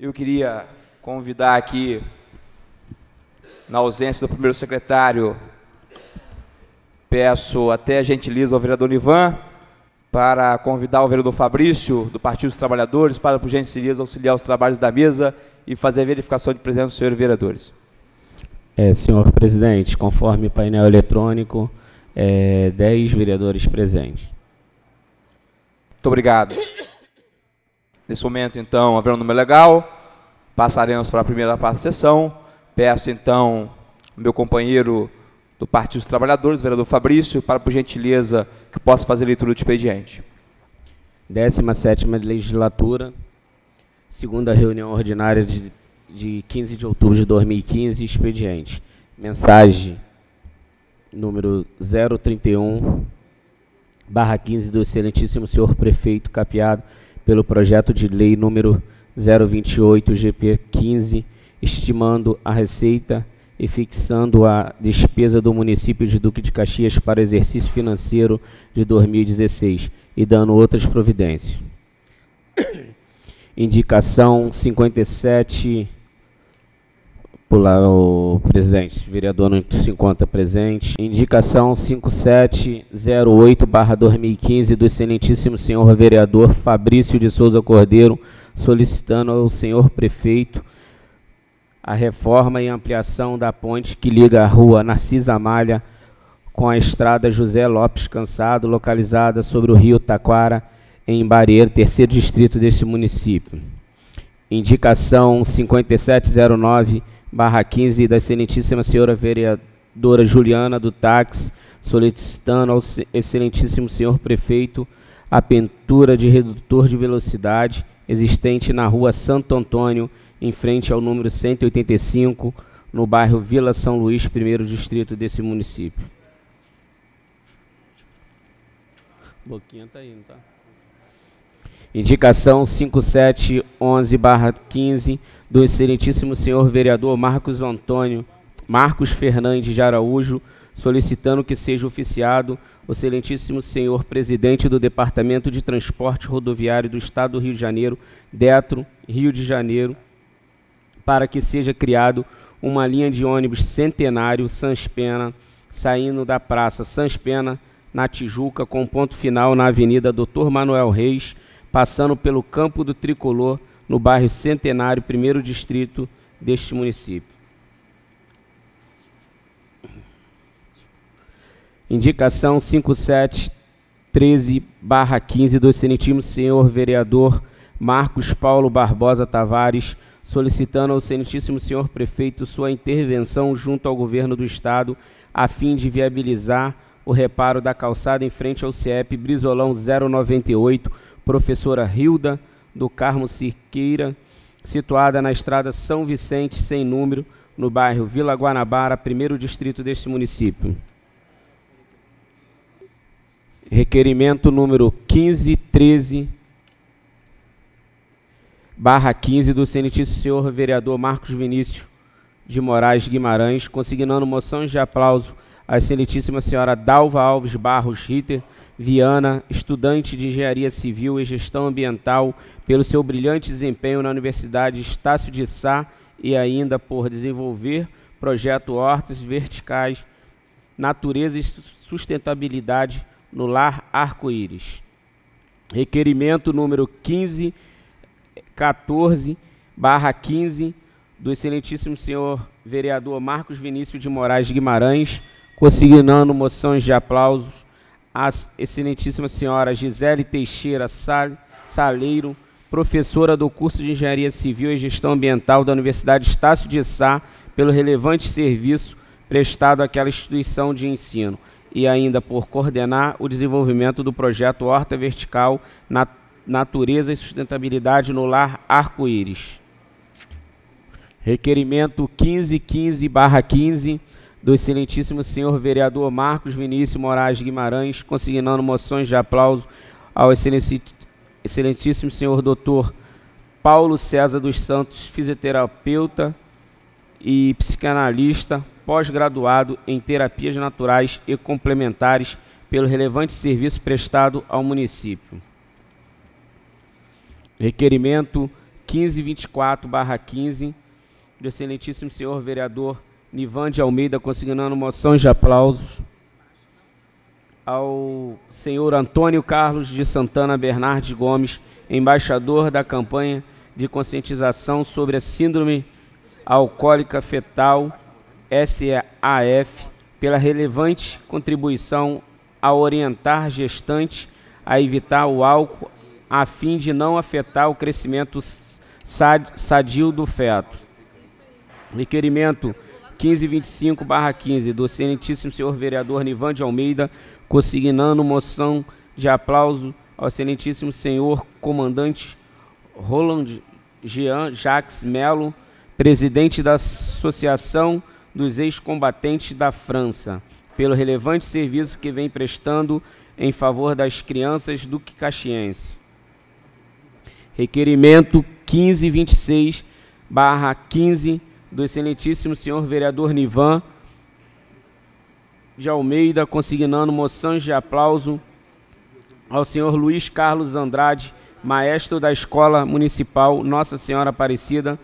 Eu queria convidar aqui, na ausência do primeiro secretário, peço até gentileza ao vereador Nivan para convidar o vereador Fabrício, do Partido dos Trabalhadores, para, por gentileza, auxiliar os trabalhos da mesa e fazer a verificação de presença dos senhores vereadores. É, senhor presidente, conforme painel eletrônico, é, 10 vereadores presentes. Muito obrigado. Nesse momento, então, haverá um número legal, passaremos para a primeira parte da sessão. Peço, então, ao meu companheiro do Partido dos Trabalhadores, o vereador Fabrício, para, por gentileza, que possa fazer a leitura do expediente. 17 Legislatura, segunda reunião ordinária de, de 15 de outubro de 2015, expediente. Mensagem número 031, barra 15, do excelentíssimo senhor prefeito Capiado, pelo projeto de lei número 028 GP 15, estimando a receita e fixando a despesa do município de Duque de Caxias para exercício financeiro de 2016 e dando outras providências. Indicação 57 pular o presidente. Vereador se 50 presente. Indicação 5708-2015 do excelentíssimo senhor vereador Fabrício de Souza Cordeiro, solicitando ao senhor prefeito a reforma e ampliação da ponte que liga a rua Narcisa Malha com a estrada José Lopes Cansado, localizada sobre o rio Taquara, em Barreiro, terceiro distrito deste município. Indicação 5709 barra 15 da excelentíssima senhora vereadora Juliana do Táxi, solicitando ao excelentíssimo senhor prefeito a pintura de redutor de velocidade existente na rua Santo Antônio, em frente ao número 185, no bairro Vila São Luís, primeiro distrito desse município. Boquinha tá indo, tá? Indicação 5711 15 do excelentíssimo senhor vereador Marcos Antônio Marcos Fernandes de Araújo, solicitando que seja oficiado o excelentíssimo senhor presidente do Departamento de Transporte Rodoviário do Estado do Rio de Janeiro, Detro, Rio de Janeiro, para que seja criado uma linha de ônibus centenário Sans Pena, saindo da Praça Sans Pena, na Tijuca, com ponto final na Avenida Doutor Manuel Reis, passando pelo Campo do Tricolor, no bairro Centenário, primeiro distrito deste município. Indicação 5713-15 do excelentíssimo senhor vereador Marcos Paulo Barbosa Tavares, solicitando ao excelentíssimo senhor prefeito sua intervenção junto ao governo do estado a fim de viabilizar o reparo da calçada em frente ao CEP Brizolão 098, professora Hilda do Carmo Cirqueira, situada na estrada São Vicente, sem número, no bairro Vila Guanabara, primeiro distrito deste município. Requerimento número 1513, barra 15, do senhor vereador Marcos Vinícius de Moraes Guimarães, consignando moções de aplauso à excelentíssima senhora Dalva Alves Barros Ritter, Viana, estudante de Engenharia Civil e Gestão Ambiental, pelo seu brilhante desempenho na Universidade Estácio de Sá e ainda por desenvolver projeto Hortas Verticais, Natureza e Sustentabilidade no Lar Arco-Íris. Requerimento número 15, 14, barra 15, do excelentíssimo senhor vereador Marcos Vinícius de Moraes Guimarães, consignando moções de aplausos a excelentíssima senhora Gisele Teixeira Saleiro, professora do curso de Engenharia Civil e Gestão Ambiental da Universidade Estácio de Sá, pelo relevante serviço prestado àquela instituição de ensino e ainda por coordenar o desenvolvimento do projeto Horta Vertical Natureza e Sustentabilidade no Lar Arco-Íris. Requerimento 1515/15 do excelentíssimo senhor vereador Marcos Vinícius Moraes Guimarães, consignando moções de aplauso ao excelentíssimo senhor doutor Paulo César dos Santos, fisioterapeuta e psicanalista, pós-graduado em terapias naturais e complementares pelo relevante serviço prestado ao município. Requerimento 1524/15 do excelentíssimo senhor vereador Nivan de Almeida, consignando moções de aplausos ao senhor Antônio Carlos de Santana Bernardes Gomes, embaixador da campanha de conscientização sobre a Síndrome Alcoólica Fetal, SAF, pela relevante contribuição a orientar gestantes a evitar o álcool a fim de não afetar o crescimento sadio do feto. Requerimento 1525-15, do excelentíssimo senhor vereador Nivan de Almeida, consignando moção de aplauso ao excelentíssimo senhor comandante Roland Jean Jacques Melo, presidente da Associação dos Ex-Combatentes da França, pelo relevante serviço que vem prestando em favor das crianças do Caxiense. Requerimento 1526 15 do excelentíssimo senhor vereador Nivan de Almeida, consignando moções de aplauso ao senhor Luiz Carlos Andrade, maestro da Escola Municipal Nossa Senhora Aparecida,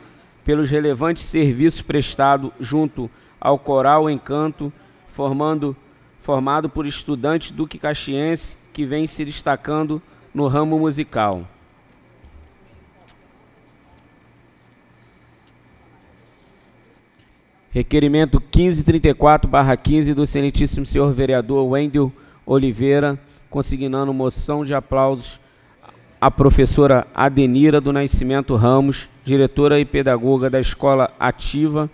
pelos relevantes serviços prestados junto ao Coral Encanto, formando, formado por estudantes duque caxiense que vem se destacando no ramo musical. Requerimento 1534-15 do Excelentíssimo Senhor Vereador Wendel Oliveira, consignando moção de aplausos à professora Adenira do Nascimento Ramos, diretora e pedagoga da Escola Ativa,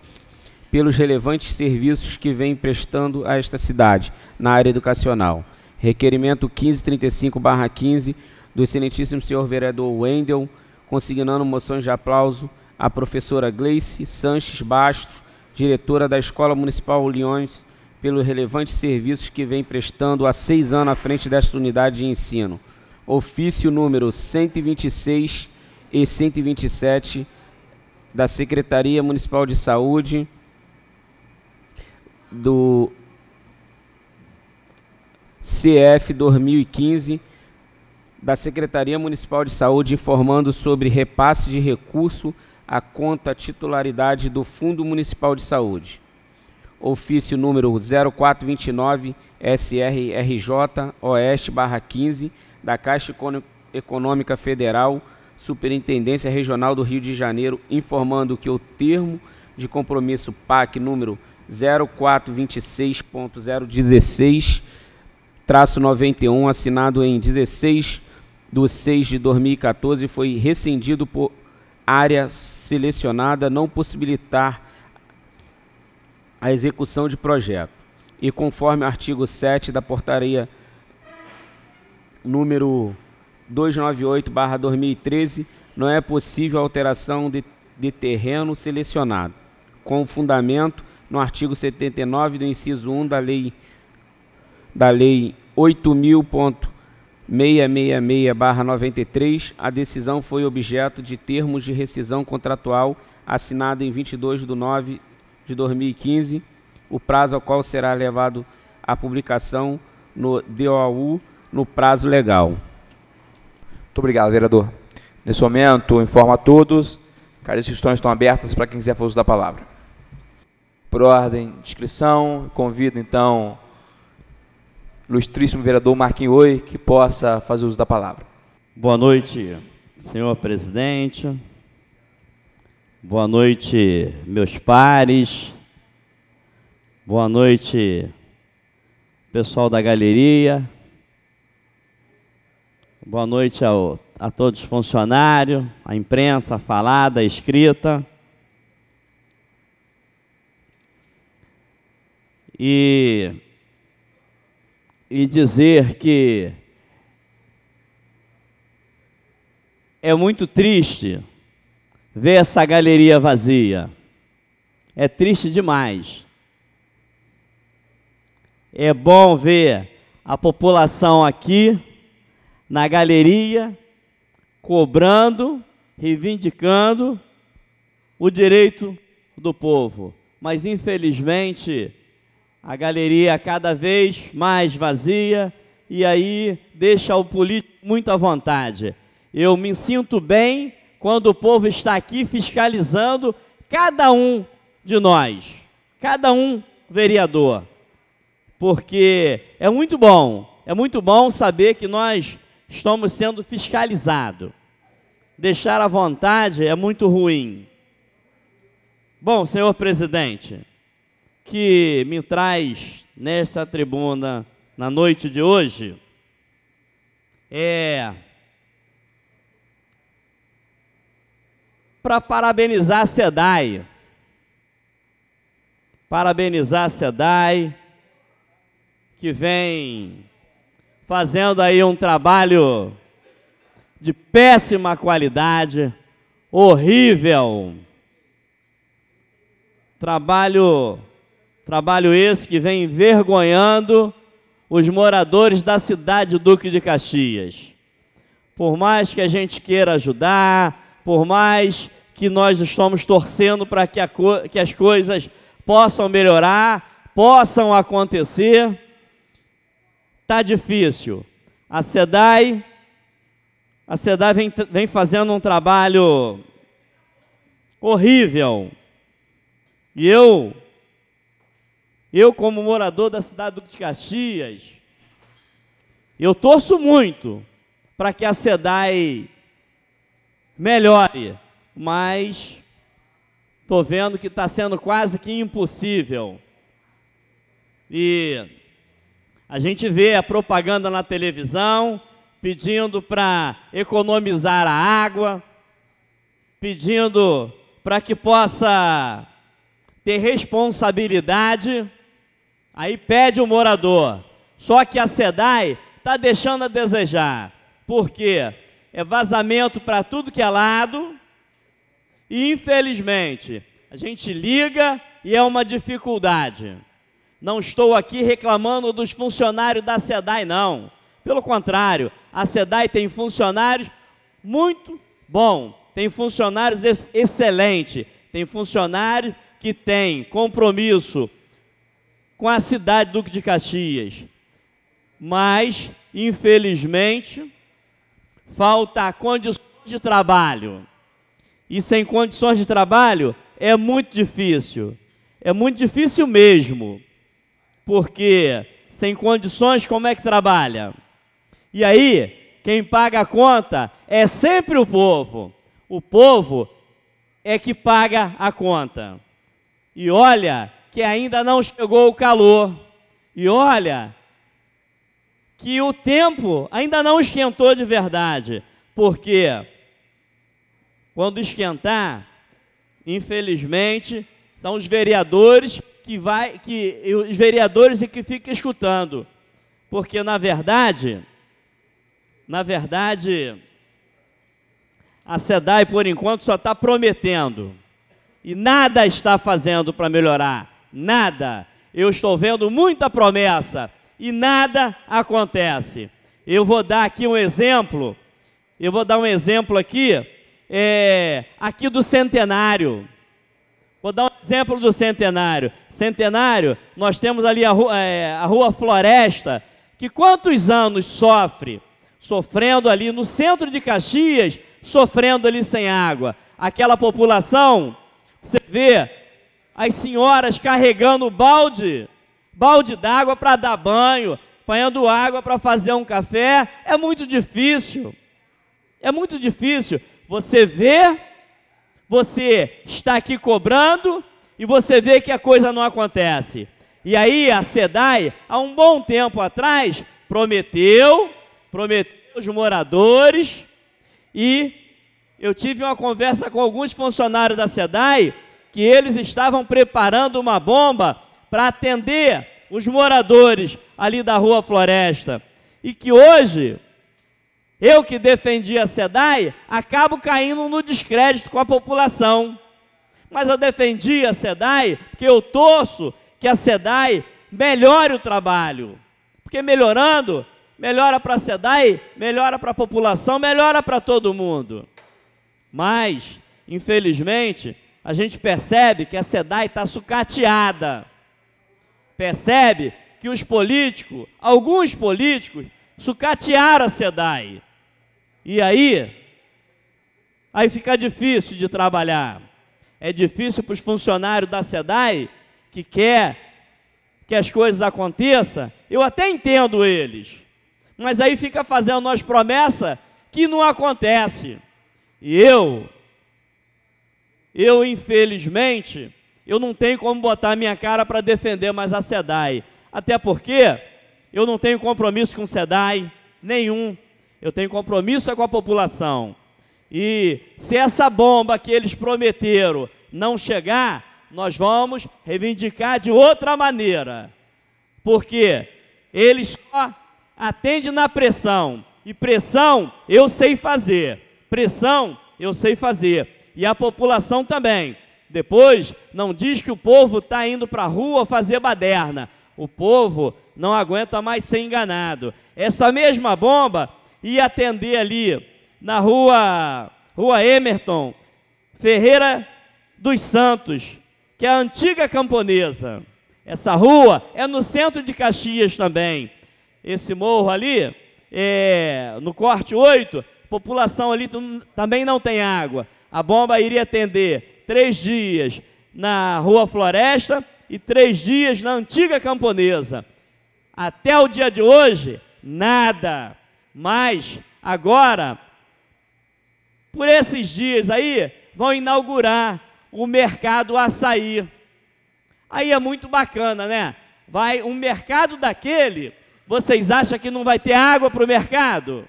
pelos relevantes serviços que vem prestando a esta cidade na área educacional. Requerimento 1535-15 do Excelentíssimo Senhor Vereador Wendel, consignando moções de aplauso à professora Gleice Sanches Bastos, diretora da Escola Municipal Leões, pelos relevantes serviços que vem prestando há seis anos à frente desta unidade de ensino. Ofício número 126 e 127 da Secretaria Municipal de Saúde do CF 2015 da Secretaria Municipal de Saúde informando sobre repasse de recurso a conta titularidade do Fundo Municipal de Saúde. Ofício número 0429 SRRJ Oeste barra 15 da Caixa Econômica Federal, Superintendência Regional do Rio de Janeiro, informando que o termo de compromisso PAC número 0426.016 traço 91, assinado em 16 de 6 de 2014, foi rescindido por área selecionada não possibilitar a execução de projeto. E conforme o artigo 7 da portaria número 298/2013, não é possível alteração de, de terreno selecionado, com fundamento no artigo 79 do inciso 1 da lei da lei 8000. 666-93, a decisão foi objeto de termos de rescisão contratual assinado em 22 de 9 de 2015, o prazo ao qual será levado a publicação no DOAU no prazo legal. Muito obrigado, vereador. Nesse momento, informo a todos, as questões estão abertas para quem quiser fazer uso da palavra. Por ordem de inscrição, convido então ilustríssimo vereador Marquinhos Oi, que possa fazer uso da palavra. Boa noite, senhor presidente. Boa noite, meus pares. Boa noite, pessoal da galeria. Boa noite ao, a todos os funcionários, a imprensa, falada, a escrita. E e dizer que é muito triste ver essa galeria vazia. É triste demais. É bom ver a população aqui na galeria cobrando, reivindicando o direito do povo. Mas infelizmente, a galeria cada vez mais vazia e aí deixa o político muito à vontade. Eu me sinto bem quando o povo está aqui fiscalizando cada um de nós, cada um vereador. Porque é muito bom, é muito bom saber que nós estamos sendo fiscalizados. Deixar à vontade é muito ruim. Bom, senhor presidente, que me traz nesta tribuna na noite de hoje é para parabenizar a SEDAI. Parabenizar a SEDAI, que vem fazendo aí um trabalho de péssima qualidade, horrível. Trabalho Trabalho esse que vem envergonhando os moradores da cidade Duque de Caxias. Por mais que a gente queira ajudar, por mais que nós estamos torcendo para que, que, as coisas possam melhorar, possam acontecer, tá difícil. A SEDAI, a SEDAI vem, vem fazendo um trabalho horrível. E eu eu, como morador da cidade de Caxias, eu torço muito para que a SEDAI melhore, mas estou vendo que está sendo quase que impossível. E a gente vê a propaganda na televisão pedindo para economizar a água, pedindo para que possa ter responsabilidade Aí pede o morador. Só que a SEDAI está deixando a desejar. Por quê? É vazamento para tudo que é lado. E, infelizmente, a gente liga e é uma dificuldade. Não estou aqui reclamando dos funcionários da SEDAI, não. Pelo contrário, a SEDAI tem funcionários muito bom, tem funcionários ex excelente, tem funcionários que têm compromisso com a cidade Duque de Caxias. Mas, infelizmente, falta condições de trabalho. E sem condições de trabalho é muito difícil. É muito difícil mesmo. Porque sem condições, como é que trabalha? E aí, quem paga a conta é sempre o povo. O povo é que paga a conta. E olha que ainda não chegou o calor. E olha, que o tempo ainda não esquentou de verdade, porque quando esquentar, infelizmente, são os vereadores que vai que os vereadores e que fica escutando. Porque na verdade, na verdade, a SEDAI, por enquanto, só está prometendo. E nada está fazendo para melhorar nada. Eu estou vendo muita promessa e nada acontece. Eu vou dar aqui um exemplo. Eu vou dar um exemplo aqui, é, aqui do centenário. Vou dar um exemplo do centenário. Centenário, nós temos ali a rua, é, a rua Floresta, que quantos anos sofre? Sofrendo ali no centro de Caxias, sofrendo ali sem água. Aquela população, você vê, as senhoras carregando balde, balde d'água para dar banho, apanhando água para fazer um café, é muito difícil. É muito difícil. Você vê, você está aqui cobrando e você vê que a coisa não acontece. E aí a SEDAI, há um bom tempo atrás, prometeu, prometeu os moradores e eu tive uma conversa com alguns funcionários da SEDAI que eles estavam preparando uma bomba para atender os moradores ali da Rua Floresta. E que hoje, eu que defendi a SEDAI, acabo caindo no descrédito com a população. Mas eu defendi a SEDAI porque eu torço que a SEDAI melhore o trabalho. Porque melhorando, melhora para a SEDAI, melhora para a população, melhora para todo mundo. Mas, infelizmente, a gente percebe que a SEDAI está sucateada. Percebe que os políticos, alguns políticos, sucatearam a SEDAI. E aí, aí fica difícil de trabalhar. É difícil para os funcionários da SEDAI que quer que as coisas aconteçam, eu até entendo eles. Mas aí fica fazendo nós promessa que não acontece. E eu eu, infelizmente, eu não tenho como botar minha cara para defender mais a SEDAI. Até porque eu não tenho compromisso com SEDAI nenhum. Eu tenho compromisso é com a população. E se essa bomba que eles prometeram não chegar, nós vamos reivindicar de outra maneira. Porque eles só atendem na pressão. E pressão eu sei fazer. Pressão eu sei fazer e a população também. Depois, não diz que o povo está indo para a rua fazer baderna. O povo não aguenta mais ser enganado. Essa mesma bomba ia atender ali na rua, rua Emerton Ferreira dos Santos, que é a antiga camponesa. Essa rua é no centro de Caxias também. Esse morro ali, é, no corte 8, população ali também não tem água. A bomba iria atender três dias na Rua Floresta e três dias na antiga camponesa. Até o dia de hoje, nada. Mas agora, por esses dias aí, vão inaugurar o mercado açaí. Aí é muito bacana, né? Vai um mercado daquele, vocês acham que não vai ter água para o mercado?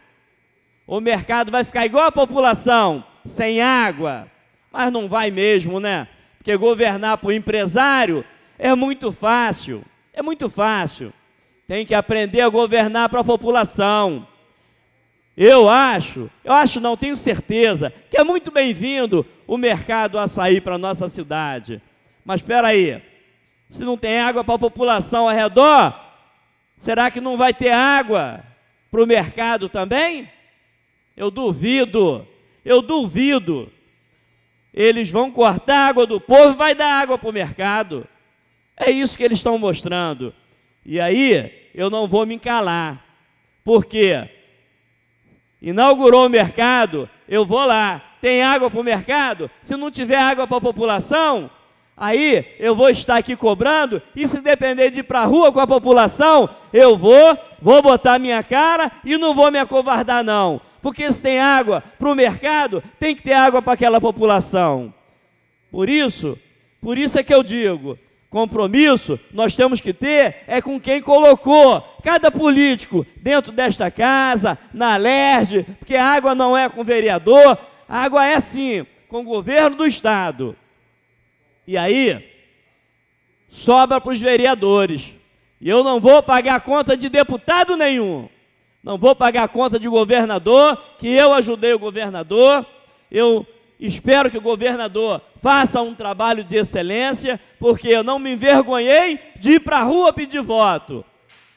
O mercado vai ficar igual a população, sem água. Mas não vai mesmo, né? Porque governar para o empresário é muito fácil. É muito fácil. Tem que aprender a governar para a população. Eu acho, eu acho não, tenho certeza, que é muito bem-vindo o mercado açaí para a nossa cidade. Mas espera aí, se não tem água para a população ao redor, será que não vai ter água para o mercado também? Eu duvido. Eu duvido. Eles vão cortar a água do povo e vai dar água para o mercado. É isso que eles estão mostrando. E aí eu não vou me calar. Por quê? Inaugurou o mercado, eu vou lá. Tem água para o mercado? Se não tiver água para a população, aí eu vou estar aqui cobrando. E se depender de ir para a rua com a população, eu vou, vou botar minha cara e não vou me acovardar, não porque se tem água para o mercado, tem que ter água para aquela população. Por isso, por isso é que eu digo, compromisso nós temos que ter é com quem colocou cada político dentro desta casa, na LERJ, porque a água não é com vereador, a água é sim com o governo do Estado. E aí, sobra para os vereadores. E eu não vou pagar conta de deputado nenhum. Não vou pagar a conta de governador, que eu ajudei o governador. Eu espero que o governador faça um trabalho de excelência, porque eu não me envergonhei de ir para a rua pedir voto.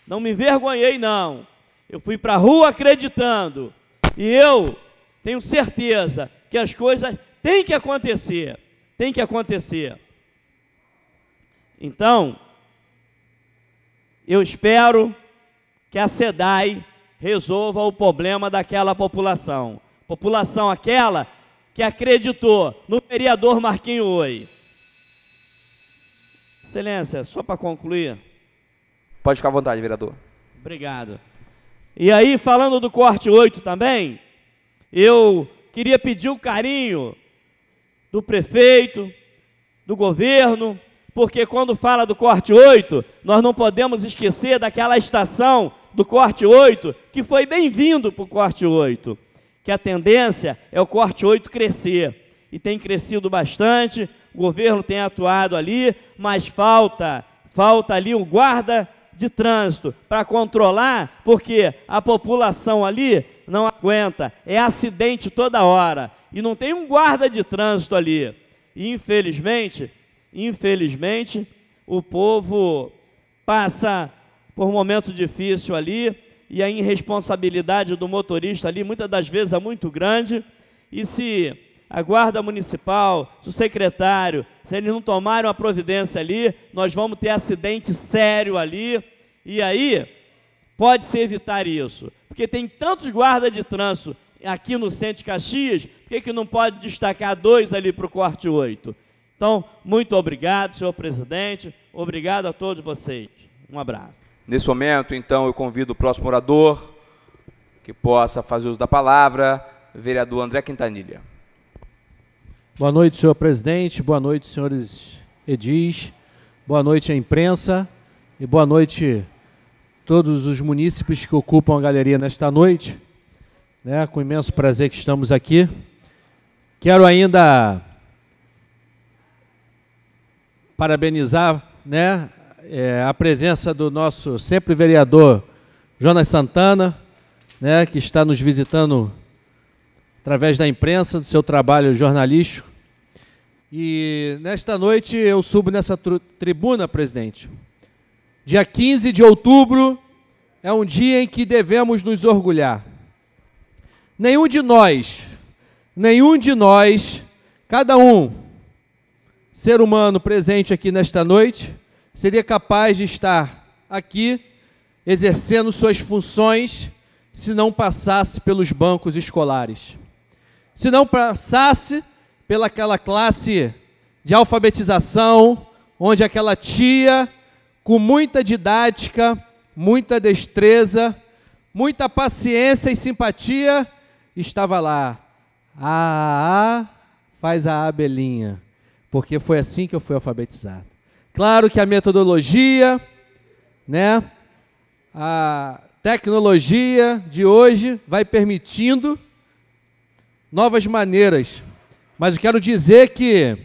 Não me envergonhei, não. Eu fui para a rua acreditando. E eu tenho certeza que as coisas têm que acontecer. Tem que acontecer. Então, eu espero que a SEDAI resolva o problema daquela população. População aquela que acreditou no vereador Marquinho Oi. Excelência, só para concluir. Pode ficar à vontade, vereador. Obrigado. E aí, falando do corte 8 também, eu queria pedir o carinho do prefeito, do governo, porque quando fala do corte 8, nós não podemos esquecer daquela estação do corte 8, que foi bem-vindo para o corte 8, que a tendência é o corte 8 crescer. E tem crescido bastante, o governo tem atuado ali, mas falta, falta ali um guarda de trânsito para controlar, porque a população ali não aguenta, é acidente toda hora e não tem um guarda de trânsito ali. E infelizmente, infelizmente, o povo passa por um momento difícil ali, e a irresponsabilidade do motorista ali, muitas das vezes, é muito grande. E se a guarda municipal, se o secretário, se eles não tomaram a providência ali, nós vamos ter acidente sério ali. E aí, pode-se evitar isso. Porque tem tantos guardas de trânsito aqui no centro de Caxias, por que, que não pode destacar dois ali para o corte 8? Então, muito obrigado, senhor presidente. Obrigado a todos vocês. Um abraço. Nesse momento, então, eu convido o próximo orador que possa fazer uso da palavra, vereador André Quintanilha. Boa noite, senhor presidente. Boa noite, senhores edis. Boa noite à imprensa e boa noite a todos os munícipes que ocupam a galeria nesta noite. Né, com imenso prazer que estamos aqui. Quero ainda parabenizar né, é, a presença do nosso sempre vereador Jonas Santana, né, que está nos visitando através da imprensa, do seu trabalho jornalístico. E nesta noite eu subo nessa tribuna, presidente. Dia 15 de outubro é um dia em que devemos nos orgulhar. Nenhum de nós, nenhum de nós, cada um, ser humano presente aqui nesta noite, seria capaz de estar aqui exercendo suas funções se não passasse pelos bancos escolares, se não passasse pelaquela classe de alfabetização, onde aquela tia, com muita didática, muita destreza, muita paciência e simpatia, estava lá. A, ah, a, faz a abelhinha, porque foi assim que eu fui alfabetizado. Claro que a metodologia, né, a tecnologia de hoje vai permitindo novas maneiras. Mas eu quero dizer que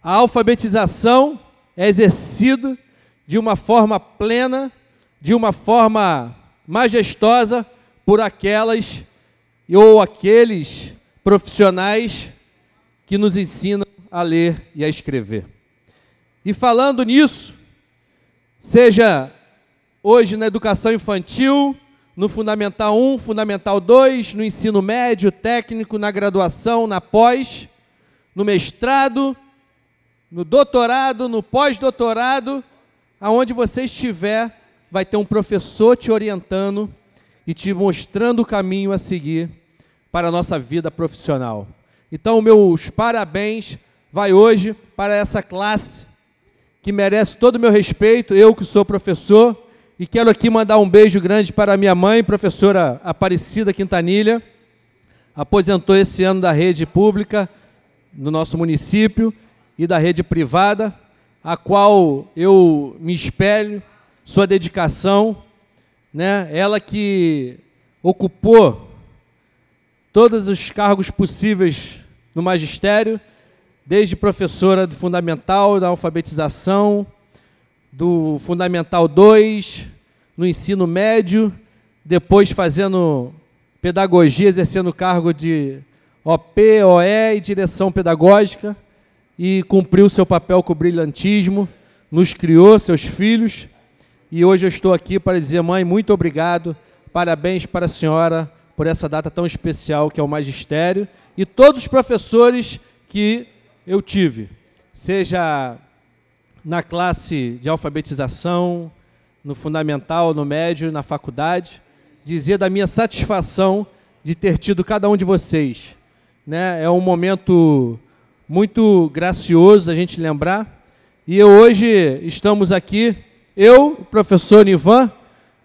a alfabetização é exercida de uma forma plena, de uma forma majestosa por aquelas ou aqueles profissionais que nos ensinam a ler e a escrever. E falando nisso, seja hoje na educação infantil, no Fundamental 1, Fundamental 2, no ensino médio, técnico, na graduação, na pós, no mestrado, no doutorado, no pós-doutorado, aonde você estiver, vai ter um professor te orientando e te mostrando o caminho a seguir para a nossa vida profissional. Então, meus parabéns vai hoje para essa classe que merece todo o meu respeito, eu que sou professor, e quero aqui mandar um beijo grande para minha mãe, professora Aparecida Quintanilha, aposentou esse ano da rede pública no nosso município e da rede privada, a qual eu me espelho, sua dedicação, né? Ela que ocupou todos os cargos possíveis no magistério desde professora do fundamental, da alfabetização, do fundamental 2, no ensino médio, depois fazendo pedagogia, exercendo cargo de OP, OE e direção pedagógica, e cumpriu seu papel com brilhantismo, nos criou, seus filhos, e hoje eu estou aqui para dizer, mãe, muito obrigado, parabéns para a senhora por essa data tão especial que é o magistério, e todos os professores que eu tive, seja na classe de alfabetização, no fundamental, no médio, na faculdade, dizia da minha satisfação de ter tido cada um de vocês. Né? É um momento muito gracioso a gente lembrar. E eu, hoje estamos aqui, eu, professor Nivan,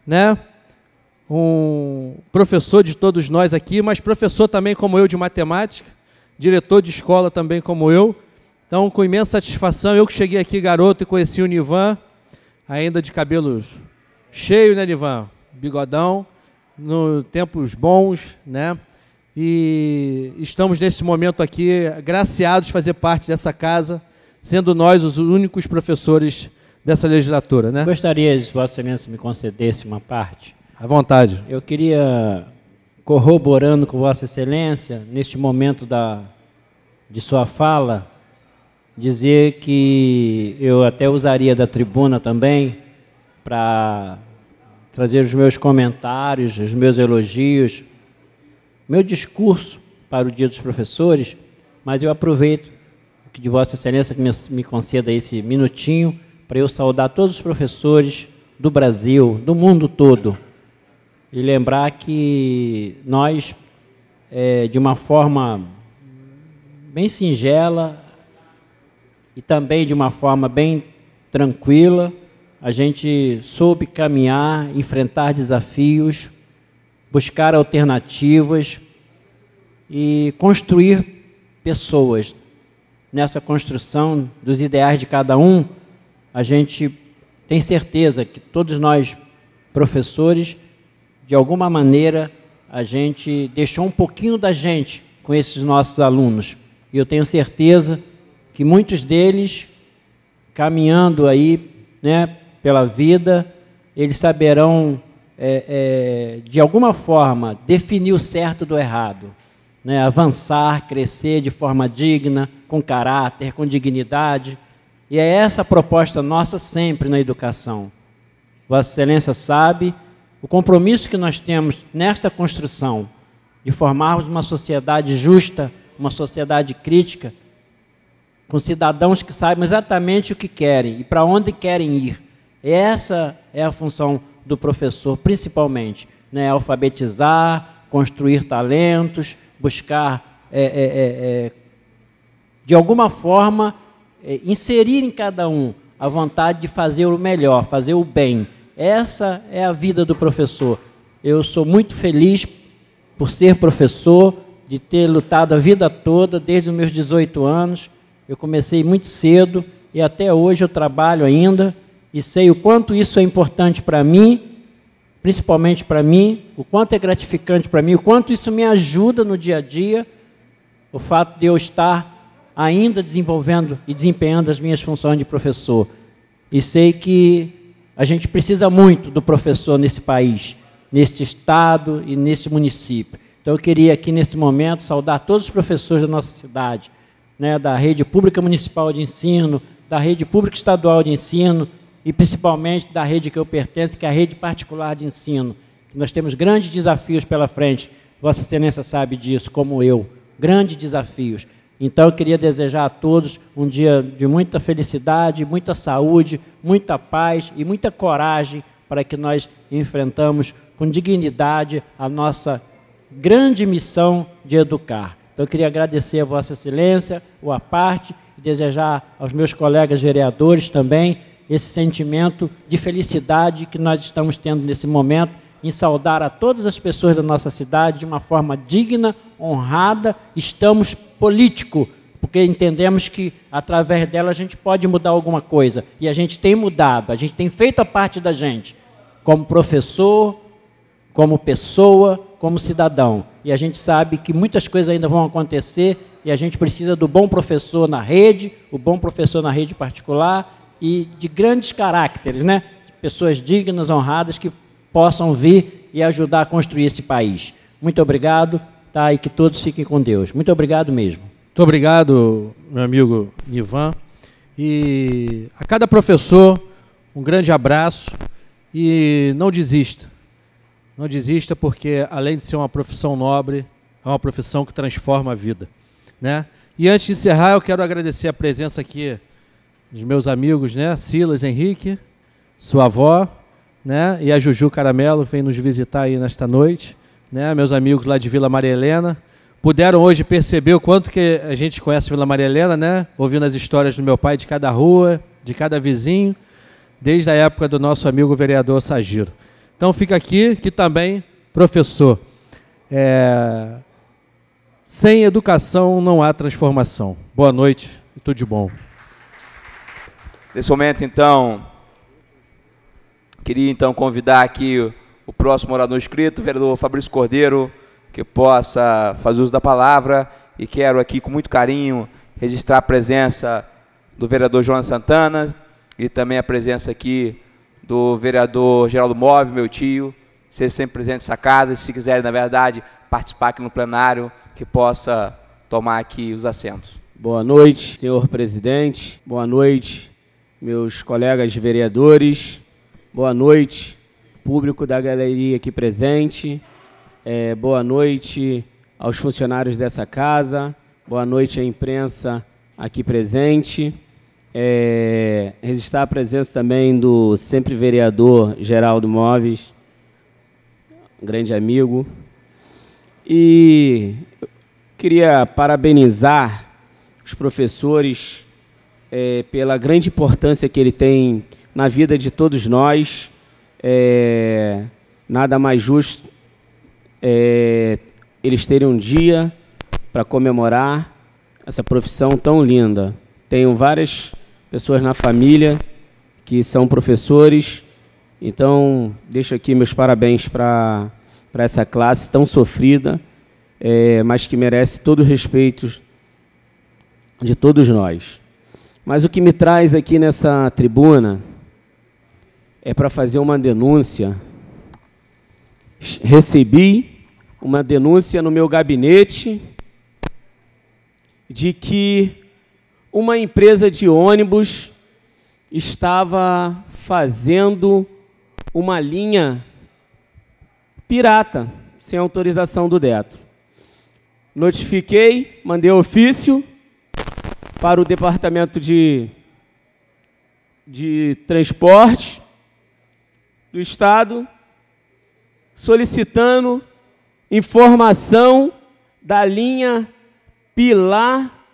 né? um professor de todos nós aqui, mas professor também como eu de matemática diretor de escola também como eu. Então, com imensa satisfação, eu que cheguei aqui garoto e conheci o Nivan, ainda de cabelos cheio, né, Nivan? Bigodão, no tempos bons, né? E estamos nesse momento aqui, graciados de fazer parte dessa casa, sendo nós os únicos professores dessa legislatura, né? Gostaria, se Vossa Excelência me concedesse uma parte. À vontade. Eu queria corroborando com Vossa Excelência, neste momento da, de sua fala, dizer que eu até usaria da tribuna também para trazer os meus comentários, os meus elogios, meu discurso para o Dia dos Professores, mas eu aproveito que de Vossa Excelência que me, me conceda esse minutinho para eu saudar todos os professores do Brasil, do mundo todo e lembrar que nós, é, de uma forma bem singela e também de uma forma bem tranquila, a gente soube caminhar, enfrentar desafios, buscar alternativas e construir pessoas. Nessa construção dos ideais de cada um, a gente tem certeza que todos nós, professores, de alguma maneira, a gente deixou um pouquinho da gente com esses nossos alunos. E eu tenho certeza que muitos deles, caminhando aí né, pela vida, eles saberão, é, é, de alguma forma, definir o certo do errado. Né, avançar, crescer de forma digna, com caráter, com dignidade. E é essa a proposta nossa sempre na educação. Vossa Excelência sabe o compromisso que nós temos nesta construção de formarmos uma sociedade justa, uma sociedade crítica, com cidadãos que saibam exatamente o que querem e para onde querem ir. Essa é a função do professor, principalmente, né? alfabetizar, construir talentos, buscar, é, é, é, é de alguma forma, é, inserir em cada um a vontade de fazer o melhor, fazer o bem, essa é a vida do professor. Eu sou muito feliz por ser professor, de ter lutado a vida toda, desde os meus 18 anos. Eu comecei muito cedo e até hoje eu trabalho ainda e sei o quanto isso é importante para mim, principalmente para mim, o quanto é gratificante para mim, o quanto isso me ajuda no dia a dia, o fato de eu estar ainda desenvolvendo e desempenhando as minhas funções de professor. E sei que a gente precisa muito do professor nesse país, neste estado e neste município. Então, eu queria aqui, nesse momento, saudar todos os professores da nossa cidade, né, da rede pública municipal de ensino, da rede pública estadual de ensino e, principalmente, da rede que eu pertenço, que é a rede particular de ensino. Nós temos grandes desafios pela frente, Vossa Excelência sabe disso, como eu. Grandes desafios. Então eu queria desejar a todos um dia de muita felicidade, muita saúde, muita paz e muita coragem para que nós enfrentamos com dignidade a nossa grande missão de educar. Então eu queria agradecer a Vossa Excelência, o aparte, e desejar aos meus colegas vereadores também esse sentimento de felicidade que nós estamos tendo nesse momento em saudar a todas as pessoas da nossa cidade de uma forma digna, honrada. Estamos político, porque entendemos que através dela a gente pode mudar alguma coisa. E a gente tem mudado, a gente tem feito a parte da gente, como professor, como pessoa, como cidadão. E a gente sabe que muitas coisas ainda vão acontecer e a gente precisa do bom professor na rede, o bom professor na rede particular e de grandes caracteres, né? Pessoas dignas, honradas que possam vir e ajudar a construir esse país. Muito obrigado, tá? E que todos fiquem com Deus. Muito obrigado mesmo. Muito obrigado, meu amigo Ivan. E a cada professor, um grande abraço e não desista. Não desista porque além de ser uma profissão nobre, é uma profissão que transforma a vida, né? E antes de encerrar, eu quero agradecer a presença aqui dos meus amigos, né? Silas, Henrique, sua avó, né? E a Juju Caramelo vem nos visitar aí nesta noite, né? Meus amigos lá de Vila Maria Helena puderam hoje perceber o quanto que a gente conhece Vila Maria Helena, né? Ouvindo as histórias do meu pai de cada rua, de cada vizinho, desde a época do nosso amigo vereador Sagiro. Então fica aqui que também, professor, é... sem educação não há transformação. Boa noite e tudo de bom. Nesse momento, então, Queria então convidar aqui o próximo orador inscrito, o vereador Fabrício Cordeiro, que possa fazer uso da palavra. E quero aqui, com muito carinho, registrar a presença do vereador João Santana e também a presença aqui do vereador Geraldo Móvel, meu tio, ser sempre presente nessa casa, se quiserem, na verdade, participar aqui no plenário, que possa tomar aqui os assentos. Boa noite, senhor presidente. Boa noite, meus colegas vereadores. Boa noite, público da galeria aqui presente. É, boa noite aos funcionários dessa casa. Boa noite à imprensa aqui presente. É, registrar a presença também do sempre vereador Geraldo Móveis, grande amigo. E queria parabenizar os professores é, pela grande importância que ele tem na vida de todos nós. É, nada mais justo é, eles terem um dia para comemorar essa profissão tão linda. Tenho várias pessoas na família que são professores, então deixo aqui meus parabéns para essa classe tão sofrida, é, mas que merece todo o respeito de todos nós. Mas o que me traz aqui nessa tribuna é para fazer uma denúncia. Recebi uma denúncia no meu gabinete de que uma empresa de ônibus estava fazendo uma linha pirata, sem autorização do Detro. Notifiquei, mandei ofício para o Departamento de, de Transporte, do Estado solicitando informação da linha Pilar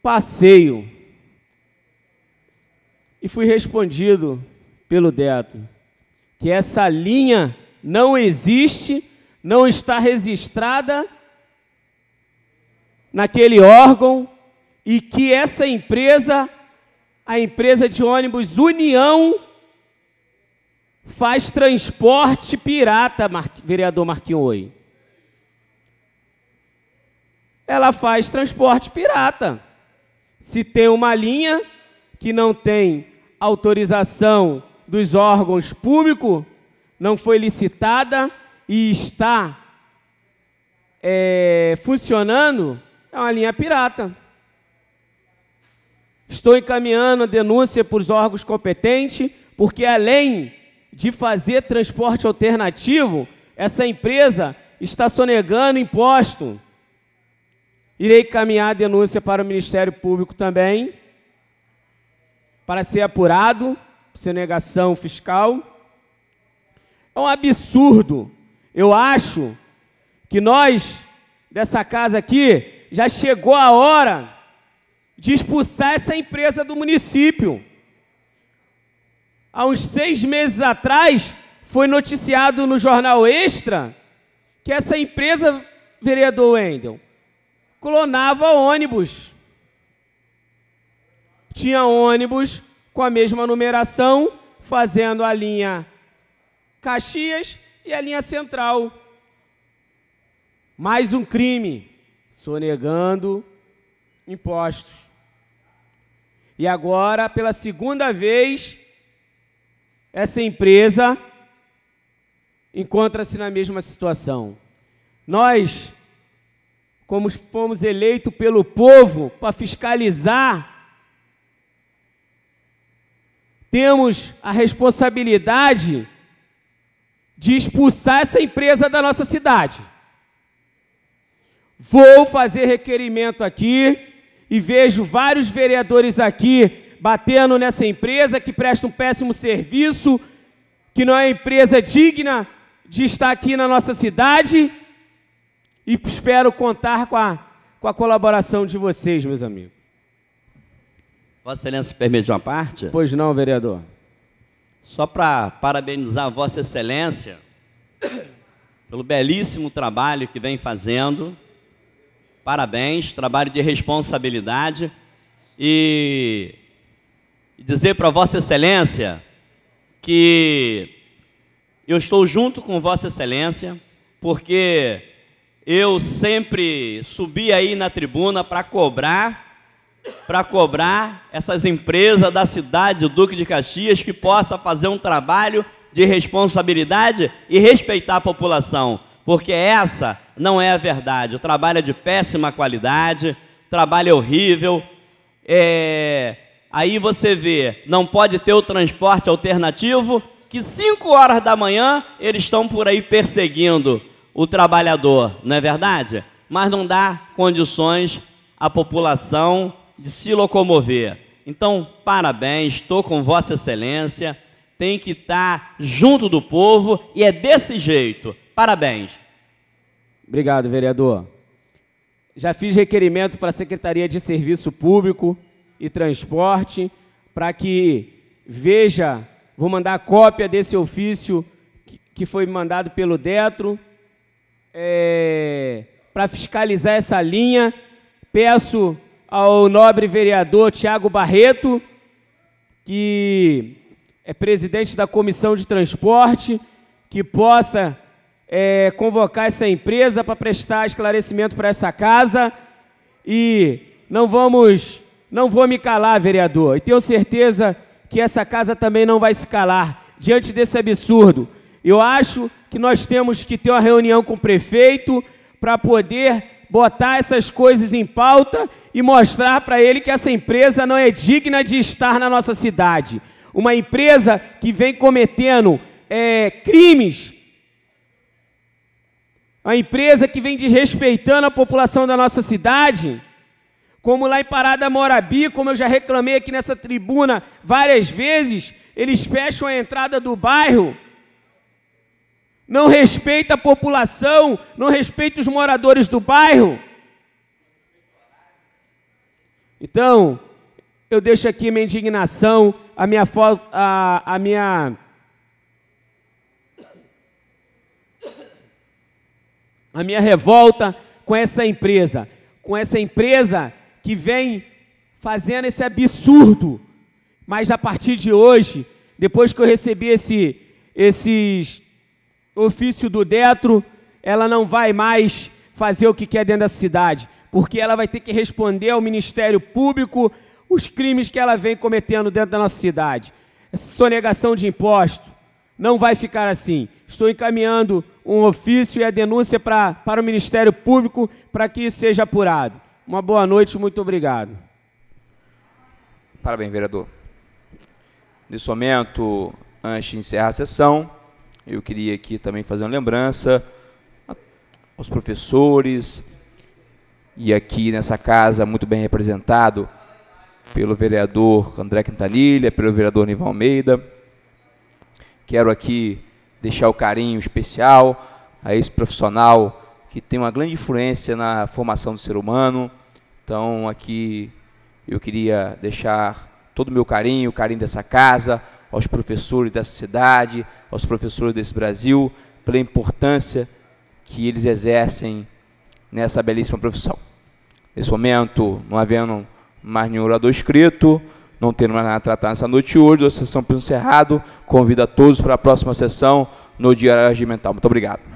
Passeio. E fui respondido pelo Deto que essa linha não existe, não está registrada naquele órgão e que essa empresa, a empresa de ônibus União, faz transporte pirata, Mar... vereador Marquinhos Oi. Ela faz transporte pirata. Se tem uma linha que não tem autorização dos órgãos públicos, não foi licitada e está é, funcionando, é uma linha pirata. Estou encaminhando a denúncia para os órgãos competentes, porque além de fazer transporte alternativo, essa empresa está sonegando imposto. Irei caminhar a denúncia para o Ministério Público também, para ser apurado, sonegação fiscal. É um absurdo. Eu acho que nós, dessa casa aqui, já chegou a hora de expulsar essa empresa do município há uns seis meses atrás, foi noticiado no jornal Extra que essa empresa, vereador Wendel, clonava ônibus. Tinha ônibus com a mesma numeração, fazendo a linha Caxias e a linha Central. Mais um crime, sonegando impostos. E agora, pela segunda vez, essa empresa encontra-se na mesma situação. Nós, como fomos eleitos pelo povo para fiscalizar, temos a responsabilidade de expulsar essa empresa da nossa cidade. Vou fazer requerimento aqui e vejo vários vereadores aqui batendo nessa empresa que presta um péssimo serviço, que não é empresa digna de estar aqui na nossa cidade. E espero contar com a, com a colaboração de vocês, meus amigos. Vossa Excelência permite uma parte? Pois não, vereador. Só para parabenizar Vossa Excelência pelo belíssimo trabalho que vem fazendo. Parabéns, trabalho de responsabilidade. E e dizer para Vossa Excelência que eu estou junto com Vossa Excelência, porque eu sempre subi aí na tribuna para cobrar para cobrar essas empresas da cidade do Duque de Caxias que possa fazer um trabalho de responsabilidade e respeitar a população, porque essa não é a verdade. O trabalho é de péssima qualidade, o trabalho é horrível, é, Aí você vê, não pode ter o transporte alternativo, que 5 horas da manhã eles estão por aí perseguindo o trabalhador, não é verdade? Mas não dá condições à população de se locomover. Então, parabéns, estou com Vossa Excelência, tem que estar junto do povo e é desse jeito. Parabéns. Obrigado, vereador. Já fiz requerimento para a Secretaria de Serviço Público e Transporte, para que veja, vou mandar cópia desse ofício que foi mandado pelo Detro, é, para fiscalizar essa linha. Peço ao nobre vereador Tiago Barreto, que é presidente da Comissão de Transporte, que possa é, convocar essa empresa para prestar esclarecimento para essa casa. E não vamos não vou me calar, vereador, e tenho certeza que essa casa também não vai se calar diante desse absurdo. Eu acho que nós temos que ter uma reunião com o prefeito para poder botar essas coisas em pauta e mostrar para ele que essa empresa não é digna de estar na nossa cidade. Uma empresa que vem cometendo é, crimes, uma empresa que vem desrespeitando a população da nossa cidade como lá em Parada Morabi, como eu já reclamei aqui nessa tribuna várias vezes, eles fecham a entrada do bairro, não respeita a população, não respeita os moradores do bairro. Então, eu deixo aqui minha indignação, a minha a, a minha a minha revolta com essa empresa, com essa empresa que vem fazendo esse absurdo. Mas a partir de hoje, depois que eu recebi esse esses ofício do Detro, ela não vai mais fazer o que quer dentro da cidade, porque ela vai ter que responder ao Ministério Público os crimes que ela vem cometendo dentro da nossa cidade. Essa sonegação de imposto não vai ficar assim. Estou encaminhando um ofício e a denúncia pra, para o Ministério Público para que isso seja apurado. Uma boa noite, muito obrigado. Parabéns, vereador. Nesse momento, antes de encerrar a sessão, eu queria aqui também fazer uma lembrança aos professores e aqui nessa casa muito bem representado pelo vereador André Quintanilha, pelo vereador Nival Almeida. Quero aqui deixar o carinho especial a esse profissional que tem uma grande influência na formação do ser humano. Então, aqui eu queria deixar todo o meu carinho, o carinho dessa casa, aos professores dessa cidade, aos professores desse Brasil, pela importância que eles exercem nessa belíssima profissão. Nesse momento, não havendo mais nenhum orador escrito, não tendo mais nada a tratar nessa noite hoje, a sessão encerrado. Convido a todos para a próxima sessão no Diário Regimental. Muito obrigado.